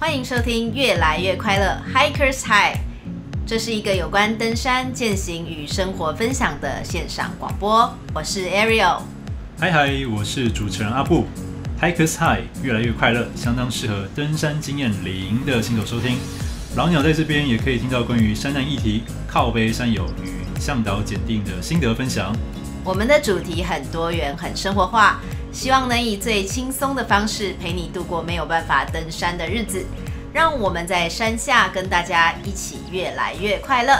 欢迎收听《越来越快乐 Hikers High》，这是一个有关登山、践行与生活分享的线上广播。我是 Ariel，嗨嗨，我是主持人阿布。Hikers High 越来越快乐，相当适合登山经验零的新手收听。老鸟在这边也可以听到关于山难议题、靠背山友与向导检定的心得分享。我们的主题很多元、很生活化，希望能以最轻松的方式陪你度过没有办法登山的日子，让我们在山下跟大家一起越来越快乐。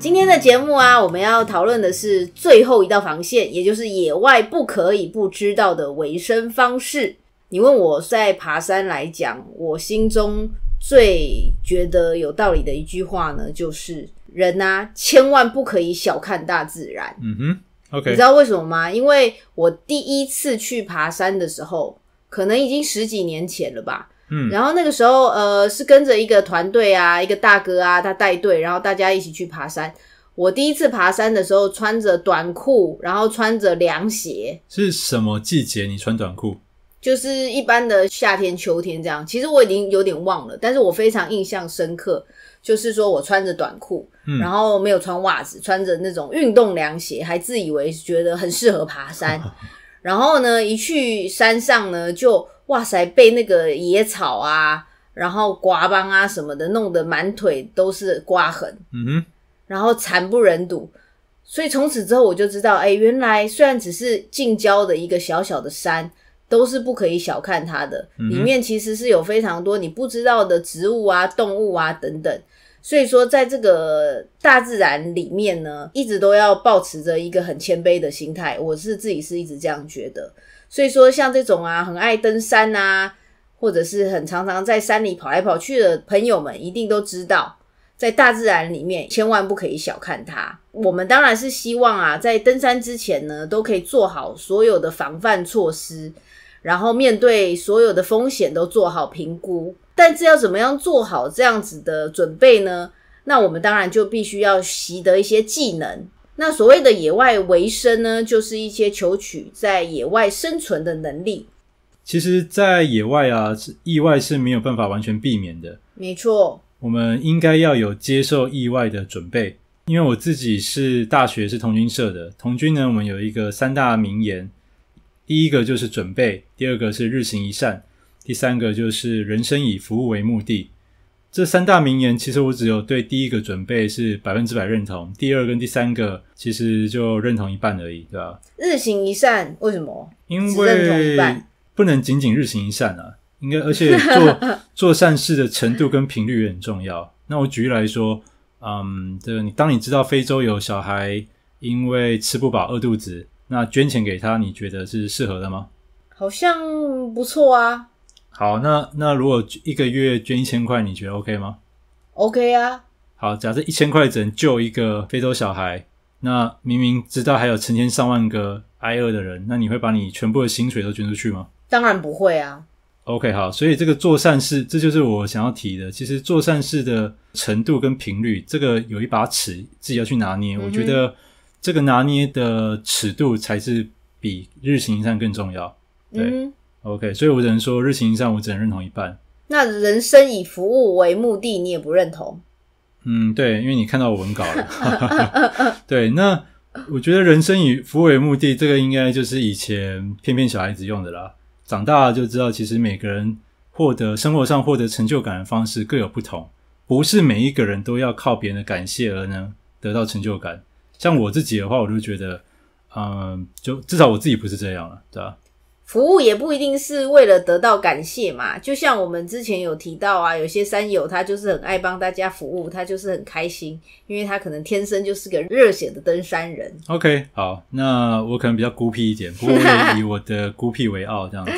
今天的节目啊，我们要讨论的是最后一道防线，也就是野外不可以不知道的维生方式。你问我在爬山来讲，我心中。最觉得有道理的一句话呢，就是人呐，千万不可以小看大自然。嗯哼，OK。你知道为什么吗？因为我第一次去爬山的时候，可能已经十几年前了吧。嗯，然后那个时候，呃，是跟着一个团队啊，一个大哥啊，他带队，然后大家一起去爬山。我第一次爬山的时候，穿着短裤，然后穿着凉鞋。是什么季节你穿短裤？就是一般的夏天、秋天这样，其实我已经有点忘了，但是我非常印象深刻，就是说我穿着短裤，然后没有穿袜子，穿着那种运动凉鞋，还自以为觉得很适合爬山，然后呢，一去山上呢，就哇塞，被那个野草啊，然后刮帮啊什么的，弄得满腿都是刮痕，嗯哼，然后惨不忍睹，所以从此之后我就知道，哎，原来虽然只是近郊的一个小小的山。都是不可以小看它的，里面其实是有非常多你不知道的植物啊、动物啊等等，所以说在这个大自然里面呢，一直都要保持着一个很谦卑的心态。我是自己是一直这样觉得，所以说像这种啊，很爱登山啊，或者是很常常在山里跑来跑去的朋友们，一定都知道，在大自然里面千万不可以小看它。我们当然是希望啊，在登山之前呢，都可以做好所有的防范措施。然后面对所有的风险都做好评估，但是要怎么样做好这样子的准备呢？那我们当然就必须要习得一些技能。那所谓的野外维生呢，就是一些求取在野外生存的能力。其实，在野外啊，意外是没有办法完全避免的。没错，我们应该要有接受意外的准备。因为我自己是大学是同军社的，同军呢，我们有一个三大名言。第一个就是准备，第二个是日行一善，第三个就是人生以服务为目的。这三大名言，其实我只有对第一个准备是百分之百认同，第二跟第三个其实就认同一半而已，对吧？日行一善，为什么？因为不能仅仅日行一善啊，应该而且做 做善事的程度跟频率也很重要。那我举例来说，嗯，你当你知道非洲有小孩因为吃不饱饿肚子。那捐钱给他，你觉得是适合的吗？好像不错啊。好，那那如果一个月捐一千块，你觉得 OK 吗？OK 啊。好，假设一千块只能救一个非洲小孩，那明明知道还有成千上万个挨饿的人，那你会把你全部的薪水都捐出去吗？当然不会啊。OK，好，所以这个做善事，这就是我想要提的。其实做善事的程度跟频率，这个有一把尺，自己要去拿捏。我觉得。这个拿捏的尺度才是比日行一善更重要。对，OK，所以我只能说日行一善，我只能认同一半。那人生以服务为目的，你也不认同？嗯，对，因为你看到文稿了。对，那我觉得人生以服务为目的，这个应该就是以前骗骗小孩子用的啦。长大了就知道，其实每个人获得生活上获得成就感的方式各有不同，不是每一个人都要靠别人的感谢而能得到成就感。像我自己的话，我就觉得，嗯，就至少我自己不是这样了，对吧？服务也不一定是为了得到感谢嘛。就像我们之前有提到啊，有些山友他就是很爱帮大家服务，他就是很开心，因为他可能天生就是个热血的登山人。OK，好，那我可能比较孤僻一点，不过以我的孤僻为傲这样子。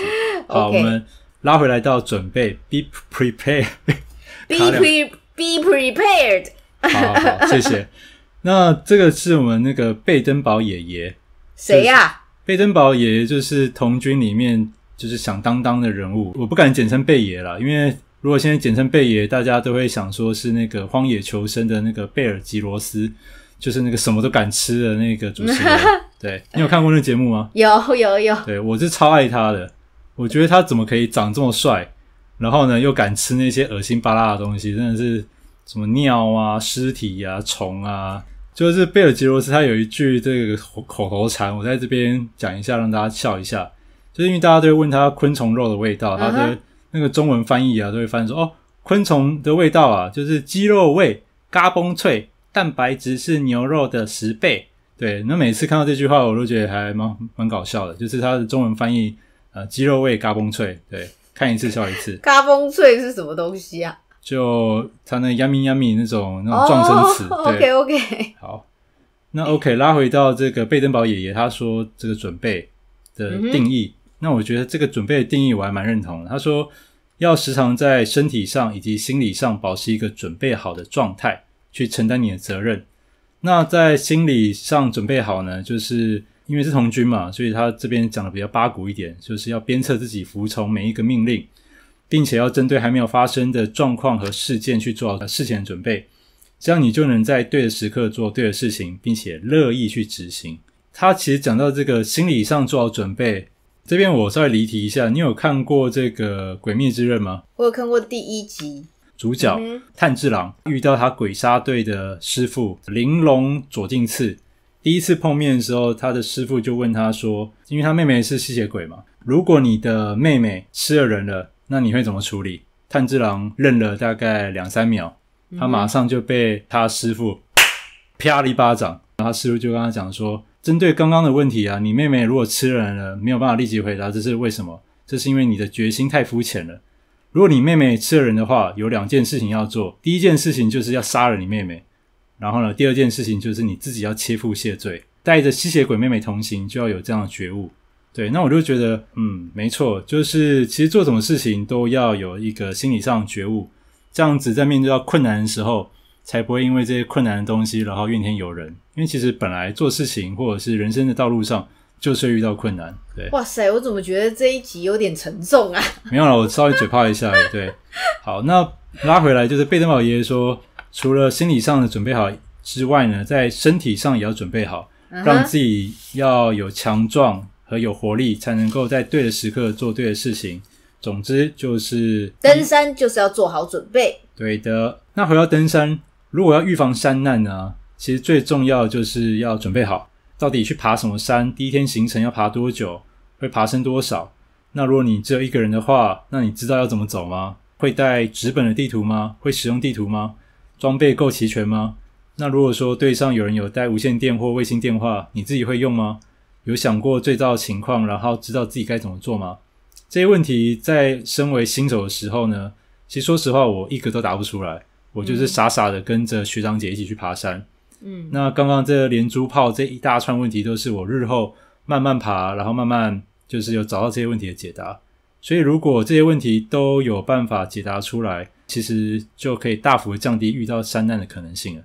好，我们拉回来到准备，be prepared，be be prepared。好，谢谢。那这个是我们那个贝登堡爷爷，谁呀？贝登堡爷爷就是童军里面就是响当当的人物，我不敢简称贝爷啦，因为如果现在简称贝爷，大家都会想说是那个《荒野求生》的那个贝尔吉罗斯，就是那个什么都敢吃的那个主持人。对你有看过那节目吗？有有有，对，我是超爱他的，我觉得他怎么可以长这么帅，然后呢又敢吃那些恶心巴拉的东西，真的是什么尿啊、尸体啊、虫啊。就是贝尔吉罗斯他有一句这个口头禅，我在这边讲一下，让大家笑一下。就是因为大家都会问他昆虫肉的味道，他的那个中文翻译啊，都会翻说哦，昆虫的味道啊，就是鸡肉味，嘎嘣脆，蛋白质是牛肉的十倍。对，那每次看到这句话，我都觉得还蛮蛮搞笑的。就是他的中文翻译，呃，鸡肉味嘎嘣脆，对，看一次笑一次。嘎嘣脆是什么东西啊？就他那 yummy yummy 那种那种撞声词，对，OK OK，好，那 OK 拉回到这个贝登堡爷爷，他说这个准备的定义，那我觉得这个准备的定义我还蛮认同。他说要时常在身体上以及心理上保持一个准备好的状态，去承担你的责任。那在心理上准备好呢，就是因为是童军嘛，所以他这边讲的比较八股一点，就是要鞭策自己服从每一个命令。并且要针对还没有发生的状况和事件去做事前准备，这样你就能在对的时刻做对的事情，并且乐意去执行。他其实讲到这个心理上做好准备，这边我稍微离题一下。你有看过这个《鬼灭之刃》吗？我有看过第一集，主角炭治郎遇到他鬼杀队的师傅玲珑左近次，第一次碰面的时候，他的师傅就问他说：“因为他妹妹是吸血鬼嘛，如果你的妹妹吃了人了。”那你会怎么处理？炭治郎愣了大概两三秒，他马上就被他师傅 啪了一巴掌。他师傅就跟他讲说：“针对刚刚的问题啊，你妹妹如果吃人了，没有办法立即回答，这是为什么？这是因为你的决心太肤浅了。如果你妹妹吃人的话，有两件事情要做。第一件事情就是要杀了你妹妹，然后呢，第二件事情就是你自己要切腹谢罪。带着吸血鬼妹妹同行，就要有这样的觉悟。”对，那我就觉得，嗯，没错，就是其实做什么事情都要有一个心理上的觉悟，这样子在面对到困难的时候，才不会因为这些困难的东西，然后怨天尤人。因为其实本来做事情或者是人生的道路上，就是遇到困难。对，哇塞，我怎么觉得这一集有点沉重啊？没有了，我稍微嘴炮一下。对，好，那拉回来就是贝登堡爷爷说，除了心理上的准备好之外呢，在身体上也要准备好，让自己要有强壮。有活力才能够在对的时刻做对的事情。总之就是登山就是要做好准备。对的。那回到登山，如果要预防山难呢？其实最重要的就是要准备好到底去爬什么山，第一天行程要爬多久，会爬升多少。那如果你只有一个人的话，那你知道要怎么走吗？会带纸本的地图吗？会使用地图吗？装备够齐全吗？那如果说队上有人有带无线电或卫星电话，你自己会用吗？有想过最糟的情况，然后知道自己该怎么做吗？这些问题在身为新手的时候呢，其实说实话，我一个都答不出来。我就是傻傻的跟着学长姐一起去爬山。嗯，那刚刚这连珠炮这一大串问题，都是我日后慢慢爬，然后慢慢就是有找到这些问题的解答。所以，如果这些问题都有办法解答出来，其实就可以大幅的降低遇到山难的可能性了。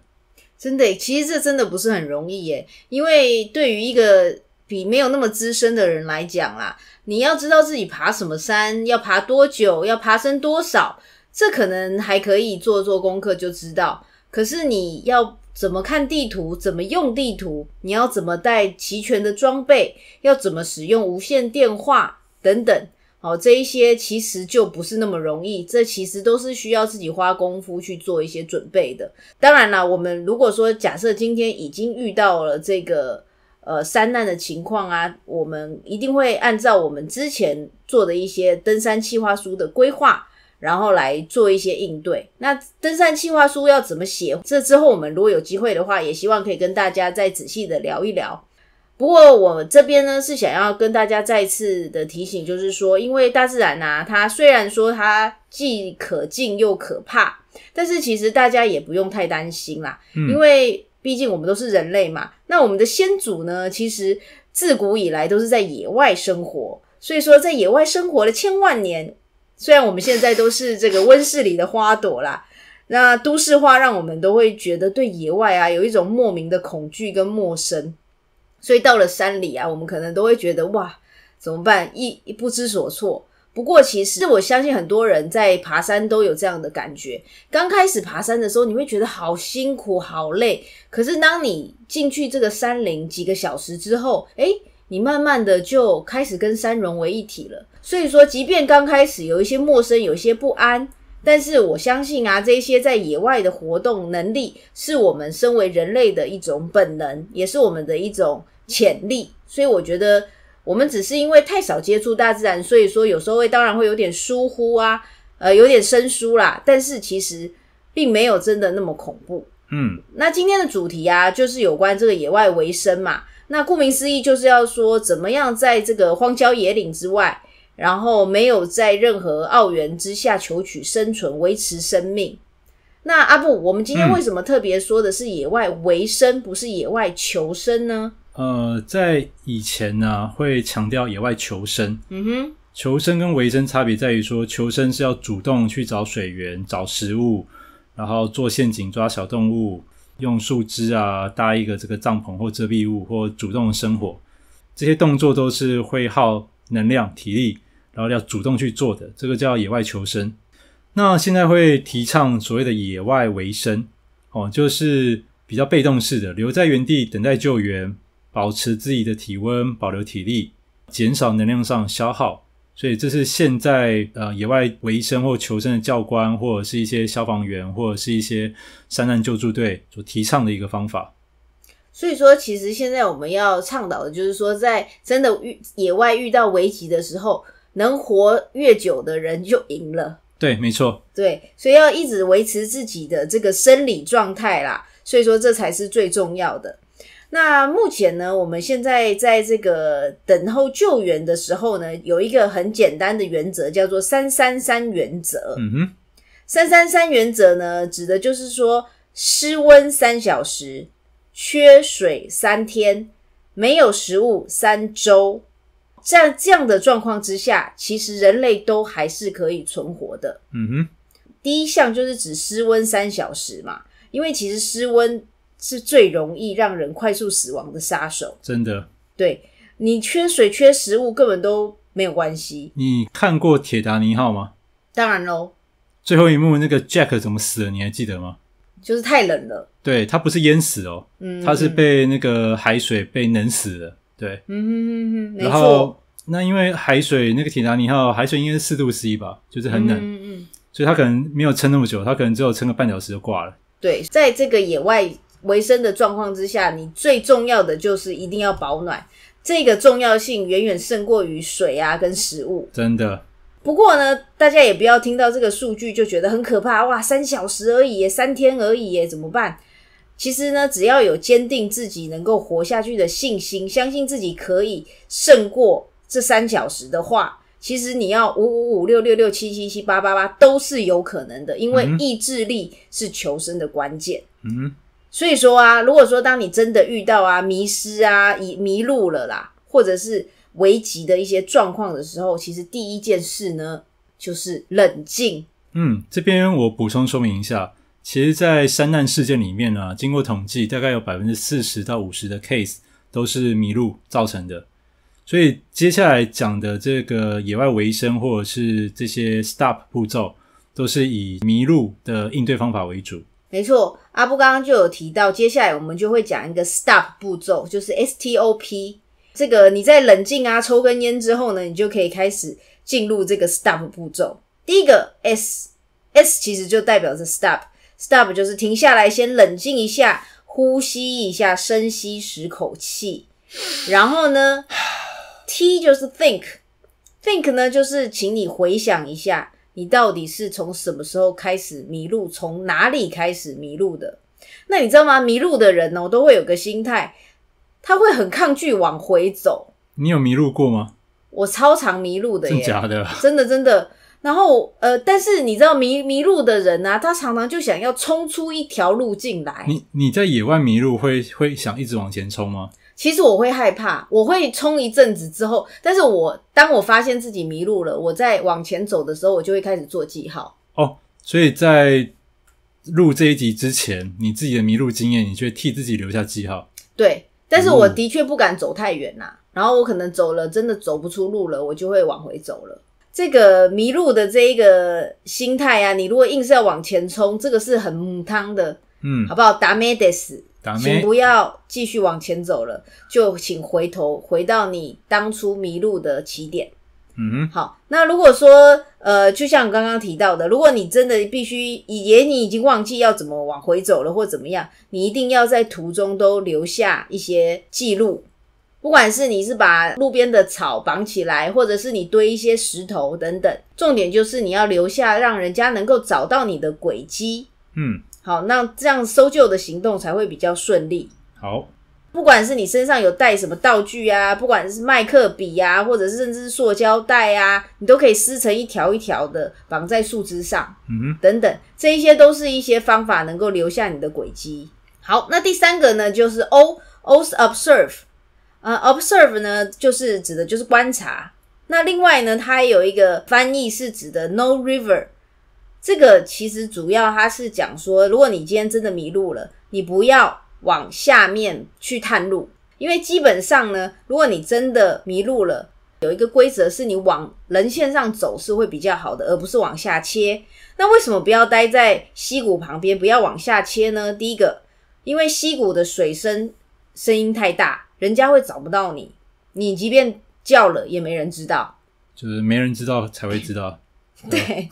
真的，其实这真的不是很容易耶，因为对于一个比没有那么资深的人来讲啦，你要知道自己爬什么山，要爬多久，要爬升多少，这可能还可以做做功课就知道。可是你要怎么看地图，怎么用地图，你要怎么带齐全的装备，要怎么使用无线电话等等，好，这一些其实就不是那么容易。这其实都是需要自己花功夫去做一些准备的。当然啦，我们如果说假设今天已经遇到了这个。呃，山难的情况啊，我们一定会按照我们之前做的一些登山计划书的规划，然后来做一些应对。那登山计划书要怎么写？这之后我们如果有机会的话，也希望可以跟大家再仔细的聊一聊。不过我这边呢是想要跟大家再次的提醒，就是说，因为大自然呢，它虽然说它既可敬又可怕，但是其实大家也不用太担心啦，因为。毕竟我们都是人类嘛，那我们的先祖呢？其实自古以来都是在野外生活，所以说在野外生活了千万年。虽然我们现在都是这个温室里的花朵啦，那都市化让我们都会觉得对野外啊有一种莫名的恐惧跟陌生，所以到了山里啊，我们可能都会觉得哇，怎么办？一一不知所措。不过，其实我相信很多人在爬山都有这样的感觉。刚开始爬山的时候，你会觉得好辛苦、好累。可是，当你进去这个山林几个小时之后，哎，你慢慢的就开始跟山融为一体了。所以说，即便刚开始有一些陌生、有些不安，但是我相信啊，这些在野外的活动能力是我们身为人类的一种本能，也是我们的一种潜力。所以，我觉得。我们只是因为太少接触大自然，所以说有时候会当然会有点疏忽啊，呃，有点生疏啦。但是其实并没有真的那么恐怖。嗯，那今天的主题啊，就是有关这个野外维生嘛。那顾名思义，就是要说怎么样在这个荒郊野岭之外，然后没有在任何奥援之下求取生存、维持生命。那阿布，我们今天为什么特别说的是野外维生，不是野外求生呢？呃，在以前呢，会强调野外求生。嗯哼，求生跟维生差别在于说，求生是要主动去找水源、找食物，然后做陷阱抓小动物，用树枝啊搭一个这个帐篷或遮蔽物，或主动生火，这些动作都是会耗能量、体力，然后要主动去做的，这个叫野外求生。那现在会提倡所谓的野外维生，哦，就是比较被动式的，留在原地等待救援。保持自己的体温，保留体力，减少能量上消耗，所以这是现在呃野外维生或求生的教官，或者是一些消防员，或者是一些山难救助队所提倡的一个方法。所以说，其实现在我们要倡导的就是说，在真的遇野外遇到危急的时候，能活越久的人就赢了。对，没错。对，所以要一直维持自己的这个生理状态啦。所以说，这才是最重要的。那目前呢，我们现在在这个等候救援的时候呢，有一个很简单的原则，叫做“三三三”原则。嗯哼，“三三三”原则呢，指的就是说，失温三小时，缺水三天，没有食物三周，在这样的状况之下，其实人类都还是可以存活的。嗯哼，第一项就是指失温三小时嘛，因为其实失温。是最容易让人快速死亡的杀手，真的。对你缺水、缺食物，根本都没有关系。你看过《铁达尼号》吗？当然喽。最后一幕那个 Jack 怎么死的？你还记得吗？就是太冷了。对他不是淹死哦，他是被那个海水被冷死的。对，嗯嗯然后那因为海水那个铁达尼号海水应该是四度 C 吧，就是很冷，所以他可能没有撑那么久，他可能只有撑个半小时就挂了。对，在这个野外。维生的状况之下，你最重要的就是一定要保暖。这个重要性远远胜过于水啊跟食物。真的。不过呢，大家也不要听到这个数据就觉得很可怕。哇，三小时而已，三天而已耶，怎么办？其实呢，只要有坚定自己能够活下去的信心，相信自己可以胜过这三小时的话，其实你要五五五六六六七七七八八八都是有可能的。因为意志力是求生的关键。嗯。所以说啊，如果说当你真的遇到啊迷失啊迷迷路了啦，或者是危急的一些状况的时候，其实第一件事呢就是冷静。嗯，这边我补充说明一下，其实，在山难事件里面呢，经过统计，大概有百分之四十到五十的 case 都是迷路造成的。所以接下来讲的这个野外维生或者是这些 stop 步骤，都是以迷路的应对方法为主。没错，阿布刚刚就有提到，接下来我们就会讲一个 stop 步骤，就是 S T O P。这个你在冷静啊，抽根烟之后呢，你就可以开始进入这个 stop 步骤。第一个 S S 其实就代表着 stop，stop 就是停下来，先冷静一下，呼吸一下，深吸十口气，然后呢，T 就是 think，think 呢就是请你回想一下。你到底是从什么时候开始迷路？从哪里开始迷路的？那你知道吗？迷路的人呢、哦，都会有个心态，他会很抗拒往回走。你有迷路过吗？我超常迷路的耶，真的 真的。然后呃，但是你知道迷迷路的人呢，他常常就想要冲出一条路进来。你你在野外迷路会会想一直往前冲吗？其实我会害怕，我会冲一阵子之后，但是我当我发现自己迷路了，我在往前走的时候，我就会开始做记号。哦，所以在录这一集之前，你自己的迷路经验，你会替自己留下记号。对，但是我的确不敢走太远呐。然后我可能走了，真的走不出路了，我就会往回走了。这个迷路的这一个心态啊，你如果硬是要往前冲，这个是很母汤的，嗯，好不好达咩得 a 请不要继续往前走了，就请回头回到你当初迷路的起点。嗯，好。那如果说呃，就像刚刚提到的，如果你真的必须，也你已经忘记要怎么往回走了，或怎么样，你一定要在途中都留下一些记录，不管是你是把路边的草绑起来，或者是你堆一些石头等等。重点就是你要留下，让人家能够找到你的轨迹。嗯。好，那这样搜救的行动才会比较顺利。好，不管是你身上有带什么道具啊，不管是麦克笔啊，或者是甚至是塑胶袋啊，你都可以撕成一条一条的绑在树枝上，嗯，等等，这些都是一些方法能够留下你的轨迹。好，那第三个呢，就是 O O s observe，呃，observe 呢，就是指的就是观察。那另外呢，它有一个翻译是指的 no river。这个其实主要它是讲说，如果你今天真的迷路了，你不要往下面去探路，因为基本上呢，如果你真的迷路了，有一个规则是你往人线上走是会比较好的，而不是往下切。那为什么不要待在溪谷旁边，不要往下切呢？第一个，因为溪谷的水声声音太大，人家会找不到你，你即便叫了也没人知道，就是没人知道才会知道，对。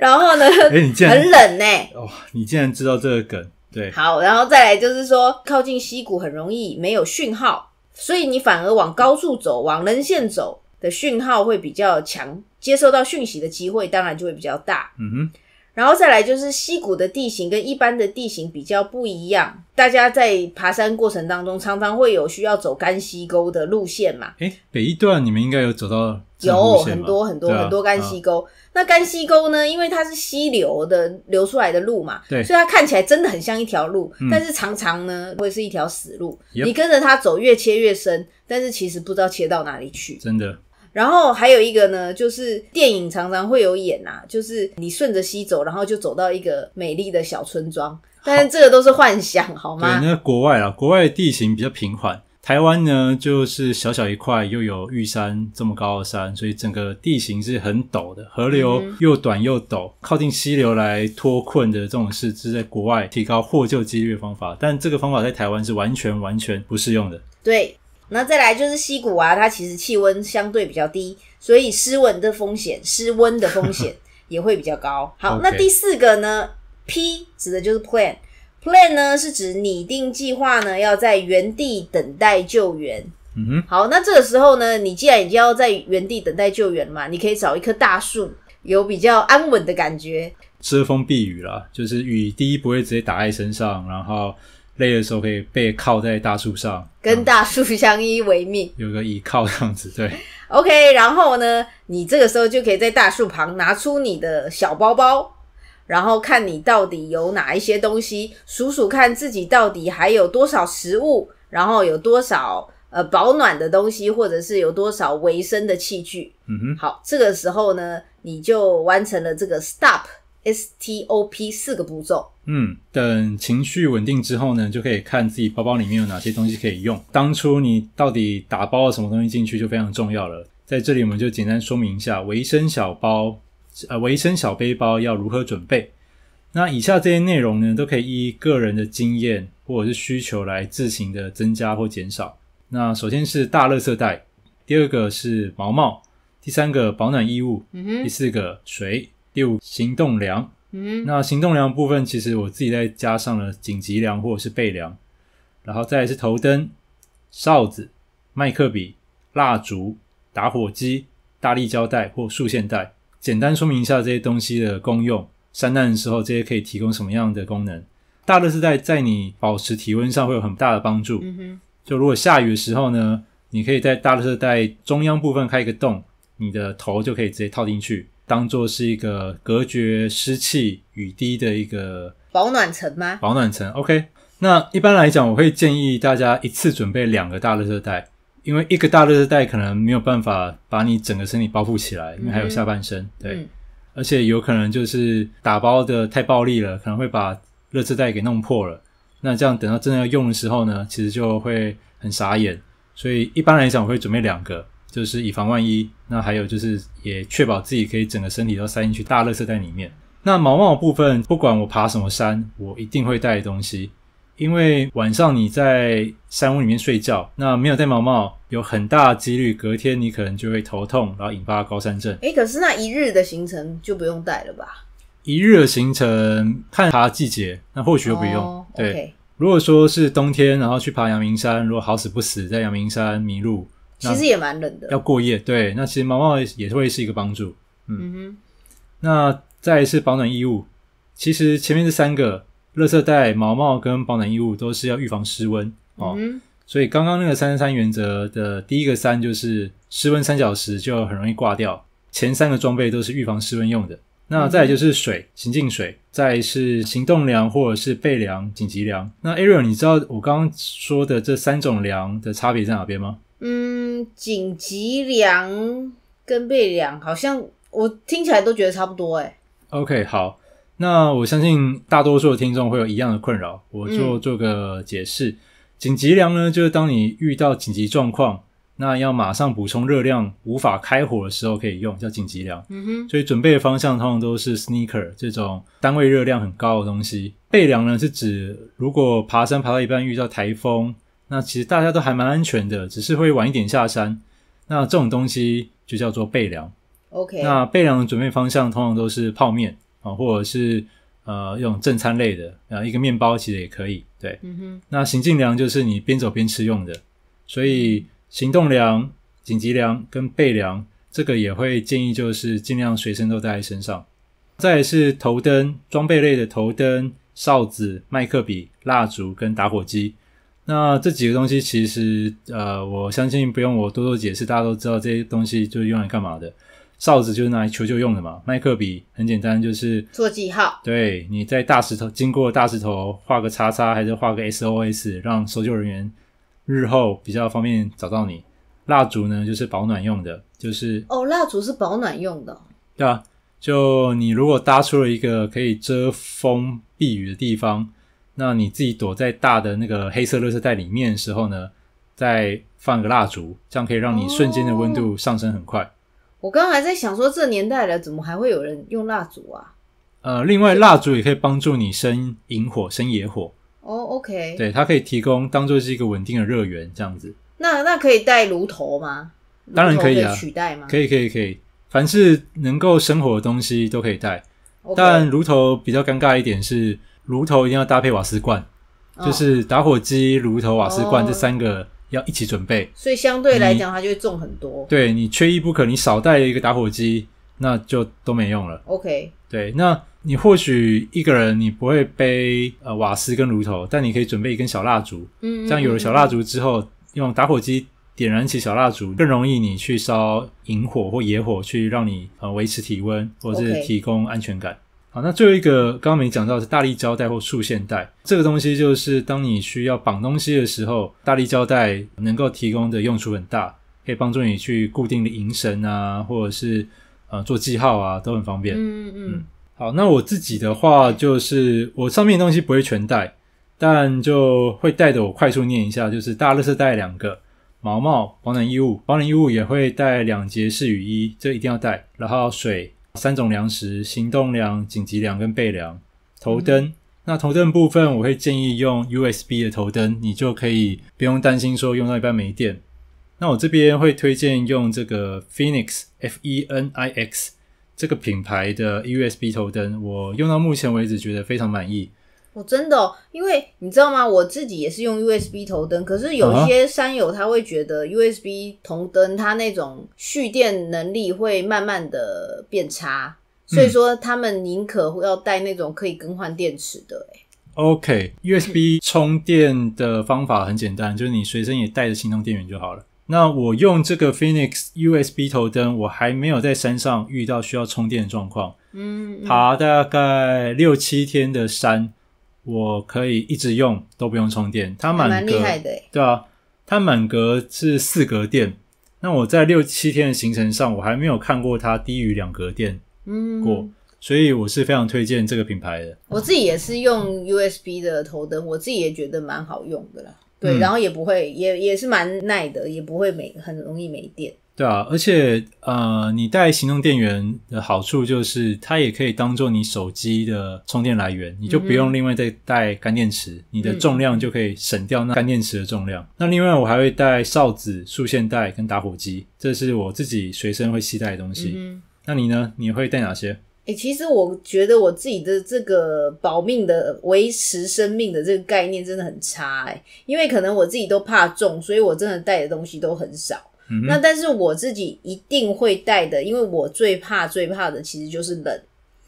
然后呢？你很冷呢。哦，你竟然知道这个梗？对。好，然后再来就是说，靠近溪谷很容易没有讯号，所以你反而往高处走，往人线走的讯号会比较强，接收到讯息的机会当然就会比较大。嗯哼。然后再来就是溪谷的地形跟一般的地形比较不一样，大家在爬山过程当中常常会有需要走干溪沟的路线嘛。诶北一段你们应该有走到？有很多很多很多干溪沟。那干溪沟呢？因为它是溪流的流出来的路嘛，对，所以它看起来真的很像一条路，但是常常呢会是一条死路。你跟着它走，越切越深，但是其实不知道切到哪里去，真的。然后还有一个呢，就是电影常常会有演啊，就是你顺着溪走，然后就走到一个美丽的小村庄，但是这个都是幻想，好吗？对，那国外啊，国外地形比较平缓。台湾呢，就是小小一块，又有玉山这么高的山，所以整个地形是很陡的，河流又短又陡，靠近溪流来脱困的这种事，是在国外提高获救几率的方法，但这个方法在台湾是完全完全不适用的。对，那再来就是溪谷啊，它其实气温相对比较低，所以湿温的风险、湿温的风险也会比较高。好，那第四个呢，P 指的就是 Plan。Plan 呢是指拟定计划呢，要在原地等待救援。嗯哼，好，那这个时候呢，你既然已经要在原地等待救援嘛，你可以找一棵大树，有比较安稳的感觉，遮风避雨啦，就是雨第一不会直接打在身上，然后累的时候可以背靠在大树上，跟大树相依为命，有个依靠这样子。对，OK，然后呢，你这个时候就可以在大树旁拿出你的小包包。然后看你到底有哪一些东西，数数看自己到底还有多少食物，然后有多少呃保暖的东西，或者是有多少维生的器具。嗯哼，好，这个时候呢，你就完成了这个 STOP S T O P 四个步骤。嗯，等情绪稳定之后呢，就可以看自己包包里面有哪些东西可以用。当初你到底打包了什么东西进去就非常重要了。在这里我们就简单说明一下维生小包。呃，维生小背包要如何准备？那以下这些内容呢，都可以依个人的经验或者是需求来自行的增加或减少。那首先是大垃圾袋，第二个是毛毛，第三个保暖衣物，第四个水，第五行动粮。嗯，那行动粮部分，其实我自己再加上了紧急粮或者是备粮，然后再是头灯、哨子、麦克笔、蜡烛、打火机、大力胶带或束线带。简单说明一下这些东西的功用。三难的时候，这些可以提供什么样的功能？大热是在在你保持体温上会有很大的帮助。嗯哼。就如果下雨的时候呢，你可以在大热带中央部分开一个洞，你的头就可以直接套进去，当做是一个隔绝湿气、雨滴的一个保暖层吗？保暖层。OK。那一般来讲，我会建议大家一次准备两个大热带。因为一个大热色袋可能没有办法把你整个身体包覆起来，因为还有下半身，对，而且有可能就是打包的太暴力了，可能会把热色袋给弄破了。那这样等到真的要用的时候呢，其实就会很傻眼。所以一般来讲，我会准备两个，就是以防万一。那还有就是也确保自己可以整个身体都塞进去大热色袋里面。那毛毛部分，不管我爬什么山，我一定会带东西。因为晚上你在山屋里面睡觉，那没有戴毛毛，有很大几率隔天你可能就会头痛，然后引发高山症。哎，可是那一日的行程就不用带了吧？一日的行程，看爬季节，那或许就不用。对，如果说是冬天，然后去爬阳明山，如果好死不死在阳明山迷路，其实也蛮冷的，要过夜。对，那其实毛毛也会是一个帮助。嗯哼。那再是保暖衣物，其实前面这三个。热色带、毛毛跟保暖衣物都是要预防失温哦，所以刚刚那个三三三原则的第一个三就是失温三小时就很容易挂掉，前三个装备都是预防失温用的。那再就是水，行进水，再是行动粮或者是备粮、紧急粮。那 Ariel，你知道我刚刚说的这三种粮的差别在哪边吗？嗯，紧急粮跟备粮好像我听起来都觉得差不多哎。OK，好。那我相信大多数的听众会有一样的困扰，我就做个解释。紧急粮呢，就是当你遇到紧急状况，那要马上补充热量，无法开火的时候可以用，叫紧急粮。所以准备的方向通常都是 sneaker 这种单位热量很高的东西。备粮呢是指如果爬山爬到一半遇到台风，那其实大家都还蛮安全的，只是会晚一点下山。那这种东西就叫做备粮。OK，那备粮的准备方向通常都是泡面。啊，或者是呃，用正餐类的啊，一个面包其实也可以。对，那行进粮就是你边走边吃用的，所以行动粮、紧急粮跟备粮，这个也会建议就是尽量随身都带在身上。再是头灯、装备类的头灯、哨子、麦克笔、蜡烛跟打火机，那这几个东西其实呃，我相信不用我多多解释，大家都知道这些东西就是用来干嘛的。哨子就是拿来求救用的嘛，麦克笔很简单，就是做记号。对，你在大石头经过大石头画个叉叉，还是画个 SOS，让搜救人员日后比较方便找到你。蜡烛呢，就是保暖用的，就是哦，蜡烛是保暖用的。对啊，就你如果搭出了一个可以遮风避雨的地方，那你自己躲在大的那个黑色垃圾袋里面的时候呢，再放个蜡烛，这样可以让你瞬间的温度上升很快。我刚刚还在想说，这年代了，怎么还会有人用蜡烛啊？呃，另外，蜡烛也可以帮助你生引火、生野火。哦，OK，对，它可以提供当做是一个稳定的热源这样子。那那可以带炉头吗？当然可以啊，取代吗？可以可以可以，凡是能够生火的东西都可以带。但炉头比较尴尬一点是，炉头一定要搭配瓦斯罐，就是打火机、炉头、瓦斯罐这三个。要一起准备，所以相对来讲，它就会重很多。对你缺一不可，你少带一个打火机，那就都没用了。OK，对，那你或许一个人你不会背呃瓦斯跟炉头，但你可以准备一根小蜡烛。嗯，样有了小蜡烛之后，用打火机点燃起小蜡烛，更容易你去烧引火或野火，去让你呃维持体温，或是提供安全感。好，那最后一个刚刚没讲到是大力胶带或束线带，这个东西就是当你需要绑东西的时候，大力胶带能够提供的用处很大，可以帮助你去固定的绳绳啊，或者是呃做记号啊，都很方便。嗯嗯。好，那我自己的话就是我上面东西不会全带，但就会带的。我快速念一下，就是大家色带两个毛毛保暖衣物，保暖衣物也会带两节式雨衣，这一定要带，然后水。三种粮食：行动粮、紧急粮跟备粮。头灯，那头灯部分我会建议用 USB 的头灯，你就可以不用担心说用到一半没电。那我这边会推荐用这个 Phoenix F E N I X 这个品牌的 USB 头灯，我用到目前为止觉得非常满意。真的，因为你知道吗？我自己也是用 USB 头灯，可是有些山友他会觉得 USB 头灯它那种蓄电能力会慢慢的变差，所以说他们宁可要带那种可以更换电池的。o k u s b 充电的方法很简单，就是你随身也带着行动电源就好了。那我用这个 Phoenix USB 头灯，我还没有在山上遇到需要充电的状况。嗯，爬大概六七天的山。我可以一直用都不用充电，它满格，对啊，它满格是四格电，那我在六七天的行程上，我还没有看过它低于两格电过，所以我是非常推荐这个品牌的。我自己也是用 USB 的头灯，我自己也觉得蛮好用的啦，对，然后也不会，也也是蛮耐的，也不会没很容易没电。对啊，而且呃，你带行动电源的好处就是，它也可以当做你手机的充电来源，你就不用另外再带干电池，你的重量就可以省掉那干电池的重量。那另外我还会带哨子、束线带跟打火机，这是我自己随身会携带的东西。嗯、那你呢？你会带哪些？诶，其实我觉得我自己的这个保命的、维持生命的这个概念真的很差哎，因为可能我自己都怕重，所以我真的带的东西都很少。那但是我自己一定会带的，因为我最怕最怕的其实就是冷，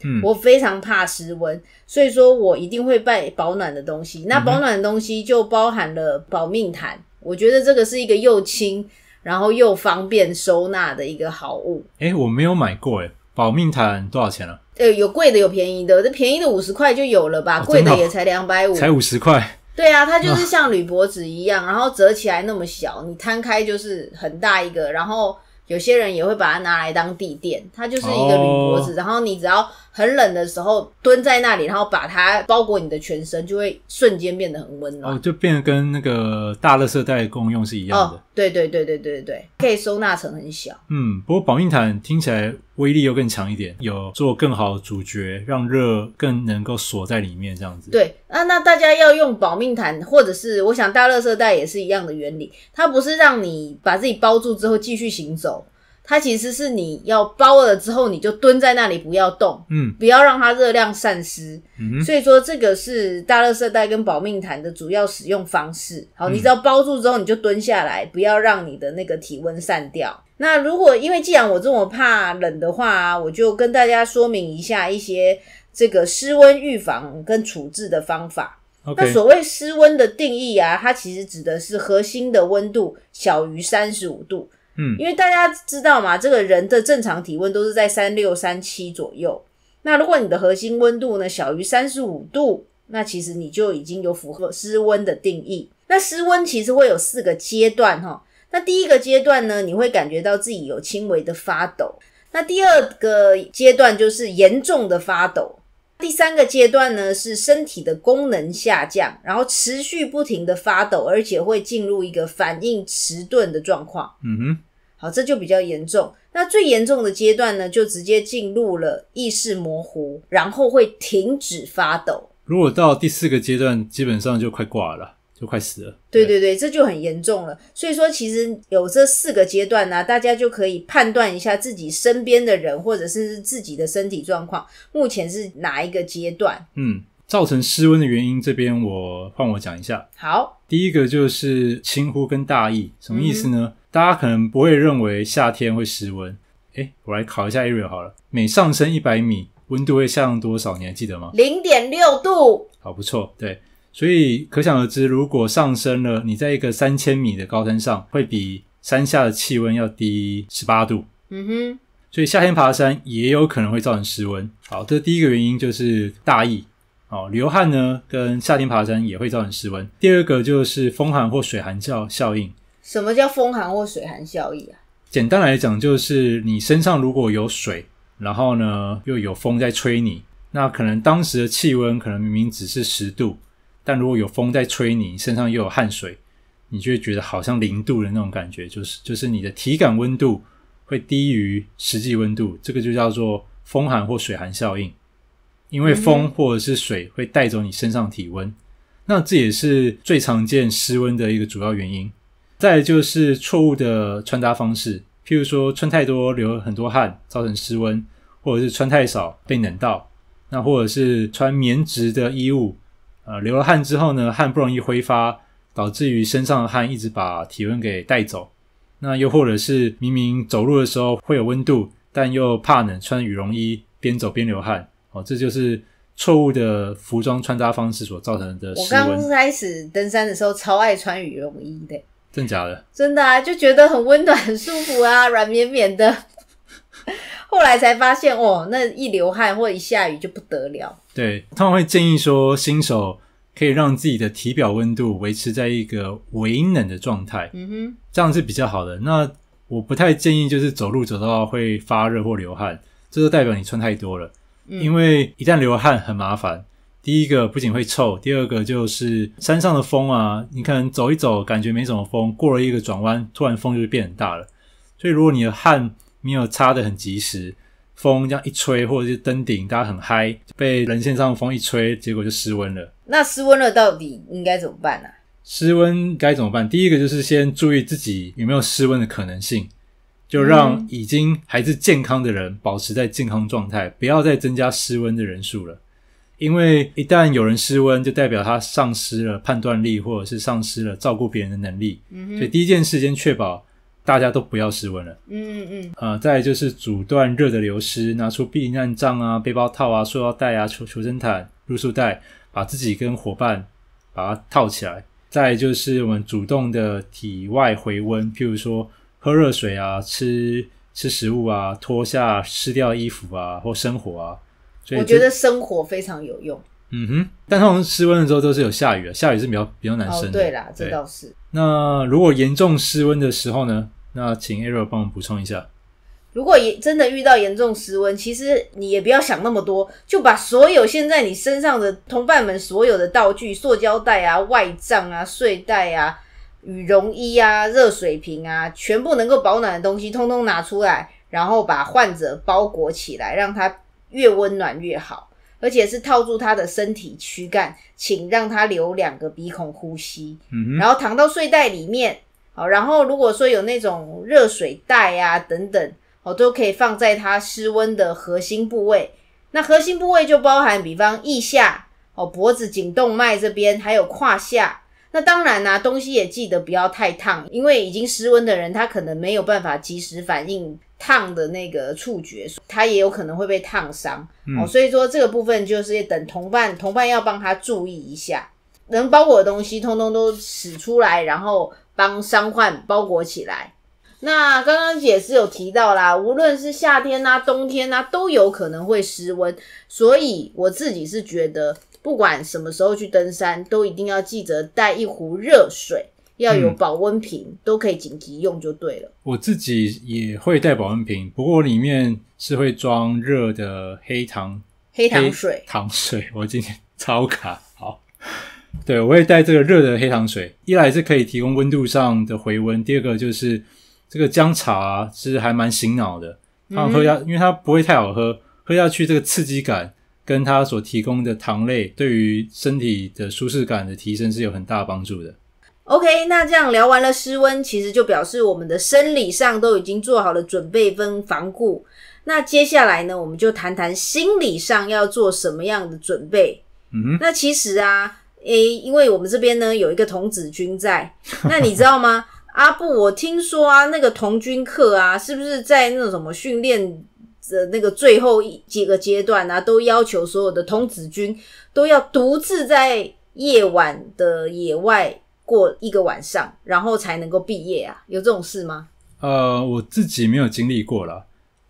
嗯，我非常怕失温，所以说我一定会带保暖的东西。那保暖的东西就包含了保命毯，我觉得这个是一个又轻然后又方便收纳的一个好物。诶，我没有买过，诶，保命毯多少钱了？呃，有贵的有便宜的，这便宜的五十块就有了吧？贵的也才两百五，才五十块。对啊，它就是像铝箔纸一样，然后折起来那么小，你摊开就是很大一个。然后有些人也会把它拿来当地垫，它就是一个铝箔纸。然后你只要。很冷的时候蹲在那里，然后把它包裹你的全身，就会瞬间变得很温暖。哦，就变得跟那个大热色带共用是一样的。哦，对对对对对对可以收纳成很小。嗯，不过保命毯听起来威力又更强一点，有做更好的主角，让热更能够锁在里面这样子。对啊，那大家要用保命毯，或者是我想大热色带也是一样的原理，它不是让你把自己包住之后继续行走。它其实是你要包了之后，你就蹲在那里不要动，嗯，不要让它热量散失。所以说，这个是大热色带跟保命毯的主要使用方式。好，你只要包住之后，你就蹲下来，不要让你的那个体温散掉。那如果因为既然我这么怕冷的话，我就跟大家说明一下一些这个湿温预防跟处置的方法。那所谓湿温的定义啊，它其实指的是核心的温度小于三十五度。嗯，因为大家知道嘛，这个人的正常体温都是在三六三七左右。那如果你的核心温度呢小于三十五度，那其实你就已经有符合失温的定义。那失温其实会有四个阶段哈。那第一个阶段呢，你会感觉到自己有轻微的发抖；那第二个阶段就是严重的发抖。第三个阶段呢，是身体的功能下降，然后持续不停的发抖，而且会进入一个反应迟钝的状况。嗯哼，好，这就比较严重。那最严重的阶段呢，就直接进入了意识模糊，然后会停止发抖。如果到第四个阶段，基本上就快挂了。就快死了，对对对，这就很严重了。所以说，其实有这四个阶段呢，大家就可以判断一下自己身边的人或者是自己的身体状况目前是哪一个阶段。嗯，造成失温的原因这边我换我讲一下。好，第一个就是轻忽跟大意，什么意思呢？大家可能不会认为夏天会失温。哎，我来考一下 Ery，好了，每上升一百米温度会下降多少？你还记得吗？零点六度。好，不错，对。所以可想而知，如果上升了，你在一个三千米的高山上，会比山下的气温要低十八度。嗯哼。所以夏天爬山也有可能会造成失温。好，这第一个原因就是大意。哦，流汗呢，跟夏天爬山也会造成失温。第二个就是风寒或水寒效效应。什么叫风寒或水寒效应啊？简单来讲，就是你身上如果有水，然后呢又有风在吹你，那可能当时的气温可能明明只是十度。但如果有风在吹，你身上又有汗水，你就会觉得好像零度的那种感觉，就是就是你的体感温度会低于实际温度，这个就叫做风寒或水寒效应。因为风或者是水会带走你身上体温，那这也是最常见失温的一个主要原因。再就是错误的穿搭方式，譬如说穿太多流很多汗造成失温，或者是穿太少被冷到，那或者是穿棉质的衣物。呃，流了汗之后呢，汗不容易挥发，导致于身上的汗一直把体温给带走。那又或者是明明走路的时候会有温度，但又怕冷，穿羽绒衣边走边流汗。哦，这就是错误的服装穿搭方式所造成的。我刚开始登山的时候超爱穿羽绒衣的，真假的？真的啊，就觉得很温暖、很舒服啊，软绵绵的。后来才发现，哦，那一流汗或一下雨就不得了。对，他们会建议说，新手可以让自己的体表温度维持在一个微冷的状态，嗯哼，这样是比较好的。那我不太建议就是走路走到会发热或流汗，这就代表你穿太多了，因为一旦流汗很麻烦，第一个不仅会臭，第二个就是山上的风啊，你看走一走感觉没什么风，过了一个转弯突然风就变很大了，所以如果你的汗没有擦得很及时。风这样一吹，或者是登顶，大家很嗨，被人线上风一吹，结果就失温了。那失温了到底应该怎么办呢？失温该怎么办？第一个就是先注意自己有没有失温的可能性，就让已经还是健康的人保持在健康状态，不要再增加失温的人数了。因为一旦有人失温，就代表他丧失了判断力，或者是丧失了照顾别人的能力。所以第一件事先确保。大家都不要失温了。嗯嗯嗯。啊，再就是阻断热的流失，拿出避难杖啊、背包套啊、塑料袋啊、求求生毯、露宿袋，把自己跟伙伴把它套起来。再就是我们主动的体外回温，譬如说喝热水啊、吃吃食物啊、脱下湿掉衣服啊或生活啊。所以我觉得生活非常有用。嗯哼，但通常失温的时候都是有下雨啊，下雨是比较比较难生。对啦，这倒是。那如果严重失温的时候呢？那请 Airo 帮我补充一下。如果也真的遇到严重失温，其实你也不要想那么多，就把所有现在你身上的同伴们所有的道具，塑胶袋啊、外帐啊、睡袋啊、羽绒衣啊、热水瓶啊，全部能够保暖的东西，通通拿出来，然后把患者包裹起来，让他越温暖越好。而且是套住他的身体躯干，请让他留两个鼻孔呼吸，然后躺到睡袋里面。好，然后如果说有那种热水袋啊等等，哦，都可以放在他失温的核心部位。那核心部位就包含，比方腋下哦，脖子颈动脉这边，还有胯下。那当然啦，东西也记得不要太烫，因为已经失温的人，他可能没有办法及时反应。烫的那个触觉，他也有可能会被烫伤，哦，所以说这个部分就是等同伴，同伴要帮他注意一下，能包裹的东西通通都使出来，然后帮伤患包裹起来。那刚刚姐是有提到啦，无论是夏天呐、冬天呐，都有可能会失温，所以我自己是觉得，不管什么时候去登山，都一定要记得带一壶热水。要有保温瓶，都可以紧急用就对了。我自己也会带保温瓶，不过里面是会装热的黑糖黑糖水糖水。我今天超卡好，对我会带这个热的黑糖水，一来是可以提供温度上的回温，第二个就是这个姜茶是还蛮醒脑的。它喝下，因为它不会太好喝，喝下去这个刺激感，跟它所提供的糖类对于身体的舒适感的提升是有很大帮助的。OK，那这样聊完了室温，其实就表示我们的生理上都已经做好了准备跟防护。那接下来呢，我们就谈谈心理上要做什么样的准备。嗯，那其实啊，诶，因为我们这边呢有一个童子军在，那你知道吗？阿布，我听说啊，那个童军课啊，是不是在那种什么训练的那个最后一几个阶段啊，都要求所有的童子军都要独自在夜晚的野外。过一个晚上，然后才能够毕业啊？有这种事吗？呃，我自己没有经历过啦。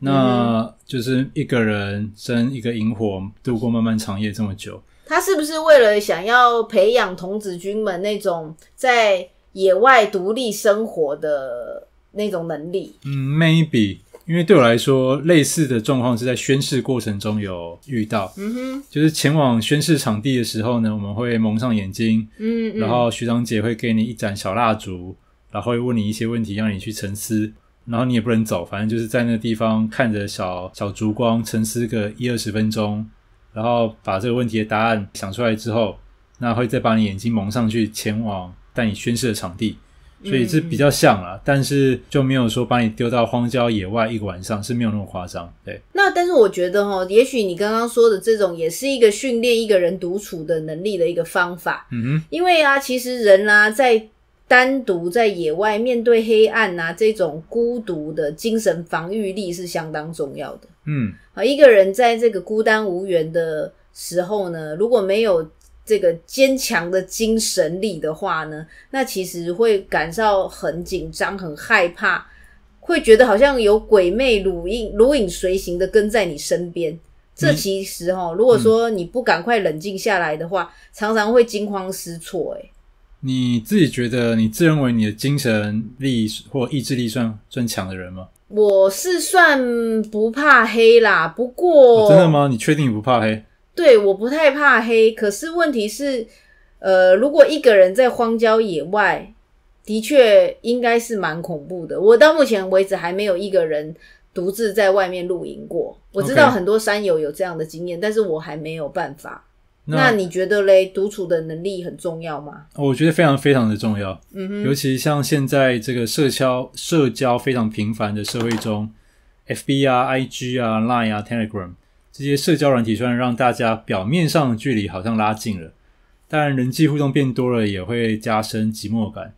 那就是一个人生一个萤火度过漫漫长夜这么久，他是不是为了想要培养童子军们那种在野外独立生活的那种能力？嗯，maybe。因为对我来说，类似的状况是在宣誓过程中有遇到。嗯哼，就是前往宣誓场地的时候呢，我们会蒙上眼睛，嗯，然后学长姐会给你一盏小蜡烛，然后会问你一些问题，让你去沉思，然后你也不能走，反正就是在那个地方看着小小烛光沉思个一二十分钟，然后把这个问题的答案想出来之后，那会再把你眼睛蒙上去，前往带你宣誓的场地。所以是比较像了，但是就没有说把你丢到荒郊野外一个晚上是没有那么夸张，对。那但是我觉得哈，也许你刚刚说的这种也是一个训练一个人独处的能力的一个方法，嗯哼。因为啊，其实人啦在单独在野外面对黑暗呐这种孤独的精神防御力是相当重要的，嗯。啊，一个人在这个孤单无援的时候呢，如果没有。这个坚强的精神力的话呢，那其实会感到很紧张、很害怕，会觉得好像有鬼魅如影如影随形的跟在你身边。这其实哈，如果说你不赶快冷静下来的话，常常会惊慌失措。诶，你自己觉得你自认为你的精神力或意志力算算强的人吗？我是算不怕黑啦，不过真的吗？你确定你不怕黑？对，我不太怕黑，可是问题是，呃，如果一个人在荒郊野外，的确应该是蛮恐怖的。我到目前为止还没有一个人独自在外面露营过。我知道很多山友有这样的经验，但是我还没有办法。那你觉得嘞，独处的能力很重要吗？我觉得非常非常的重要。嗯哼，尤其像现在这个社交社交非常频繁的社会中，FB 啊、IG 啊、Line 啊、Telegram。这些社交软体虽然让大家表面上的距离好像拉近了，但人际互动变多了，也会加深寂寞感。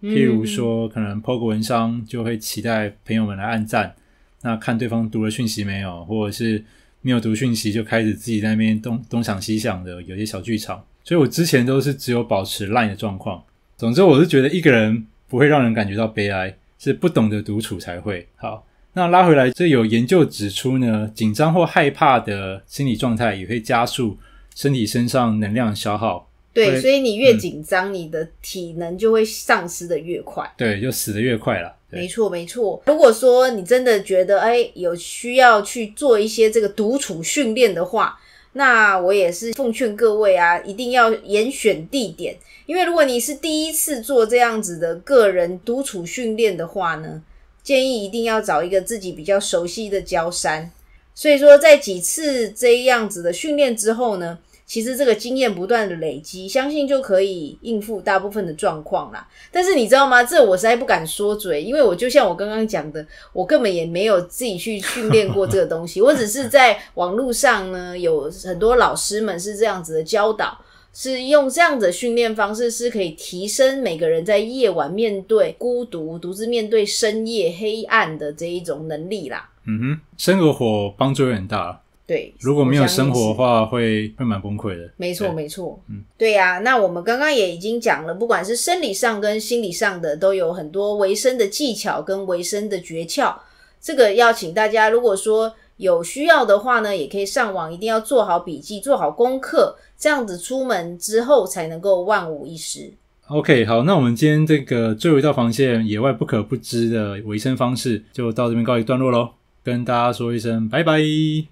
譬如说，可能 PO 个文章，就会期待朋友们来按赞，那看对方读了讯息没有，或者是没有读讯息，就开始自己在那边东东想西想的，有些小剧场。所以，我之前都是只有保持烂的状况。总之，我是觉得一个人不会让人感觉到悲哀，是不懂得独处才会好。那拉回来，这有研究指出呢，紧张或害怕的心理状态也会加速身体身上能量消耗。对，所以你越紧张，你的体能就会丧失的越快。对，就死的越快了。没错，没错。如果说你真的觉得哎有需要去做一些这个独处训练的话，那我也是奉劝各位啊，一定要严选地点，因为如果你是第一次做这样子的个人独处训练的话呢。建议一定要找一个自己比较熟悉的教山，所以说在几次这样子的训练之后呢，其实这个经验不断的累积，相信就可以应付大部分的状况啦。但是你知道吗？这我实在不敢说嘴，因为我就像我刚刚讲的，我根本也没有自己去训练过这个东西，我只是在网络上呢有很多老师们是这样子的教导。是用这样的训练方式，是可以提升每个人在夜晚面对孤独、独自面对深夜黑暗的这一种能力啦。嗯哼，生火帮助很大。对，如果没有生活的话，会会蛮崩溃的。没错，没错。嗯，对呀。那我们刚刚也已经讲了，不管是生理上跟心理上的，都有很多维生的技巧跟维生的诀窍。这个要请大家，如果说有需要的话呢，也可以上网，一定要做好笔记，做好功课。这样子出门之后才能够万无一失。OK，好，那我们今天这个最后一道防线——野外不可不知的维生方式，就到这边告一段落喽。跟大家说一声，拜拜，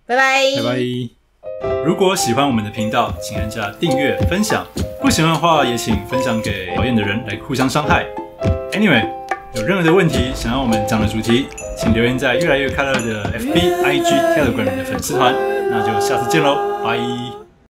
拜拜，拜拜。如果喜欢我们的频道，请按下订阅、分享；不喜欢的话，也请分享给讨厌的人来互相伤害。Anyway，有任何的问题想要我们讲的主题，请留言在越来越快乐的 FB、IG、Telegram 的粉丝团。那就下次见喽，拜。